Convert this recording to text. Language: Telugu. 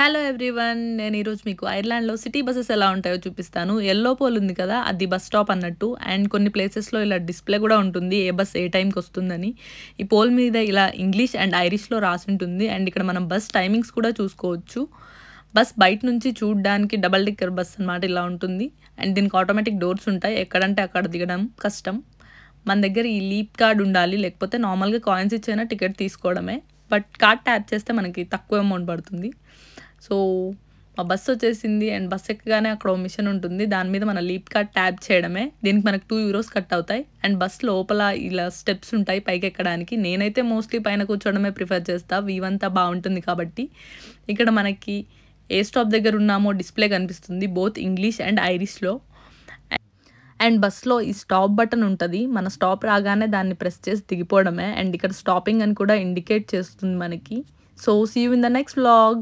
హలో ఎవ్రీవన్ నేను ఈరోజు మీకు ఐర్లాండ్లో సిటీ బస్సెస్ ఎలా ఉంటాయో చూపిస్తాను ఎల్లో పోల్ ఉంది కదా అది బస్ స్టాప్ అన్నట్టు అండ్ కొన్ని ప్లేసెస్లో ఇలా డిస్ప్లే కూడా ఉంటుంది ఏ బస్ ఏ టైంకి వస్తుందని ఈ పోల్ మీద ఇలా ఇంగ్లీష్ అండ్ ఐరిష్లో రాసి ఉంటుంది అండ్ ఇక్కడ మనం బస్ టైమింగ్స్ కూడా చూసుకోవచ్చు బస్ బయట నుంచి చూడడానికి డబల్ డిక్కర్ బస్ అనమాట ఇలా ఉంటుంది అండ్ దీనికి ఆటోమేటిక్ డోర్స్ ఉంటాయి ఎక్కడంటే అక్కడ దిగడం కష్టం మన దగ్గర ఈ లీప్ కార్డ్ ఉండాలి లేకపోతే నార్మల్గా కాయిన్స్ ఇచ్చైనా టికెట్ తీసుకోవడమే బట్ కార్డ్ ట్యాప్ చేస్తే మనకి తక్కువ అమౌంట్ పడుతుంది సో మా బస్ వచ్చేసింది అండ్ బస్ ఎక్కగానే అక్కడ మిషన్ ఉంటుంది దాని మీద మన లీప్ కార్డ్ ట్యాప్ చేయడమే దీనికి మనకు టూ యూరోస్ కట్ అవుతాయి అండ్ బస్ లోపల ఇలా స్టెప్స్ ఉంటాయి పైకి ఎక్కడానికి నేనైతే మోస్ట్లీ పైన కూర్చోవడమే ప్రిఫర్ చేస్తా వీవంతా బాగుంటుంది కాబట్టి ఇక్కడ మనకి ఏ స్టాప్ దగ్గర ఉన్నామో డిస్ప్లే కనిపిస్తుంది బోత్ ఇంగ్లీష్ అండ్ ఐరిష్లో అండ్ బస్లో ఈ స్టాప్ బటన్ ఉంటుంది మన స్టాప్ రాగానే దాన్ని ప్రెస్ చేసి దిగిపోవడమే అండ్ ఇక్కడ స్టాపింగ్ అని కూడా ఇండికేట్ చేస్తుంది మనకి so see you in the next blog